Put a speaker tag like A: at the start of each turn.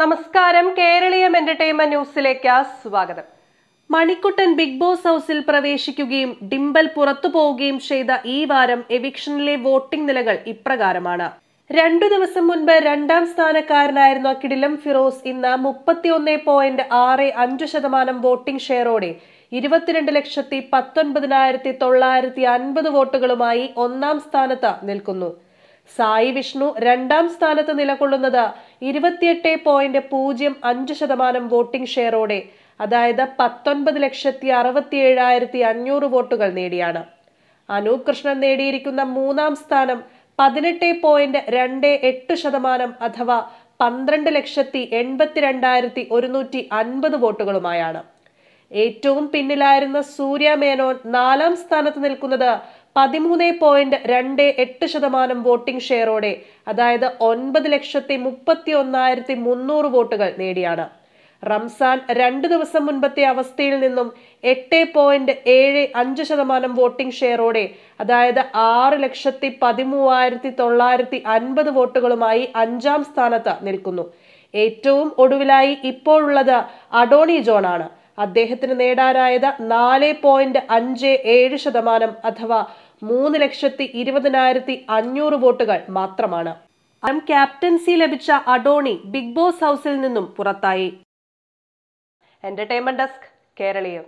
A: നമസ്കാരം കേരളീയം എന്റർടൈൻമെന്റ് ന്യൂസിലേക്ക് സ്വാഗതം മണിക്കുട്ടൻ ബിഗ് ബോസ് ഹൗസിൽ പ്രവേശിക്കുകയും ഡിംബൽ പുറത്തു പോവുകയും ചെയ്ത ഈ വാരം എവിക്ഷനിലെ വോട്ടിംഗ് നിലകൾ ഇപ്രകാരമാണ് രണ്ടു ദിവസം മുൻപ് രണ്ടാം സ്ഥാനക്കാരനായിരുന്ന കിടിലം ഫിറോസ് ഇന്ന് മുപ്പത്തിയൊന്ന് പോയിന്റ് ആറ് അഞ്ച് ശതമാനം വോട്ടിംഗ് ഷെയറോടെ ഇരുപത്തിരണ്ട് ലക്ഷത്തി പത്തൊൻപതിനായിരത്തി തൊള്ളായിരത്തി അൻപത് വോട്ടുകളുമായി ഒന്നാം സ്ഥാനത്ത് നിൽക്കുന്നു സായി വിഷ്ണു രണ്ടാം സ്ഥാനത്ത് നിലകൊള്ളുന്നത് ഇരുപത്തിയെട്ട് പോയിന്റ് പൂജ്യം അഞ്ച് ശതമാനം വോട്ടിംഗ് ഷെയറോടെ അതായത് പത്തൊൻപത് ലക്ഷത്തി അറുപത്തി ഏഴായിരത്തി അഞ്ഞൂറ് വോട്ടുകൾ നേടിയാണ് അനൂപ് കൃഷ്ണൻ നേടിയിരിക്കുന്ന മൂന്നാം സ്ഥാനം പതിനെട്ട് പോയിന്റ് രണ്ട് എട്ട് ശതമാനം അഥവാ പന്ത്രണ്ട് ലക്ഷത്തി എൺപത്തിരണ്ടായിരത്തി ഒരുന്നൂറ്റി അൻപത് വോട്ടുകളുമായാണ് ഏറ്റവും പിന്നിലായിരുന്ന സൂര്യ മേനോൻ നാലാം സ്ഥാനത്ത് നിൽക്കുന്നത് പതിമൂന്ന് പോയിന്റ് രണ്ട് എട്ട് ശതമാനം വോട്ടിംഗ് ഷെയറോടെ അതായത് ഒൻപത് ലക്ഷത്തി മുപ്പത്തി ഒന്നായിരത്തി മുന്നൂറ് വോട്ടുകൾ നേടിയാണ് റംസാൻ രണ്ട് ദിവസം മുൻപത്തെ അവസ്ഥയിൽ നിന്നും എട്ട് പോയിന്റ് ഏഴ് അഞ്ച് ശതമാനം വോട്ടിംഗ് ഷെയറോടെ അതായത് ആറ് ലക്ഷത്തി പതിമൂവായിരത്തി തൊള്ളായിരത്തി അൻപത് വോട്ടുകളുമായി അഞ്ചാം സ്ഥാനത്ത് നിൽക്കുന്നു ഏറ്റവും ഒടുവിലായി ഇപ്പോഴുള്ളത് അഡോണി ജോണാണ് ആണ് അദ്ദേഹത്തിന് നേടാനായത് നാല് പോയിന്റ് അഞ്ച് ഏഴ് ശതമാനം അഥവാ മൂന്ന് ലക്ഷത്തി ഇരുപതിനായിരത്തി അഞ്ഞൂറ് വോട്ടുകൾ മാത്രമാണ് അം ക്യാപ്റ്റൻസി ലഭിച്ച അഡോണി ബിഗ് ബോസ് ഹൗസിൽ നിന്നും പുറത്തായി എന്റർടൈൻമെന്റ് ഡെസ്ക് കേരളീയം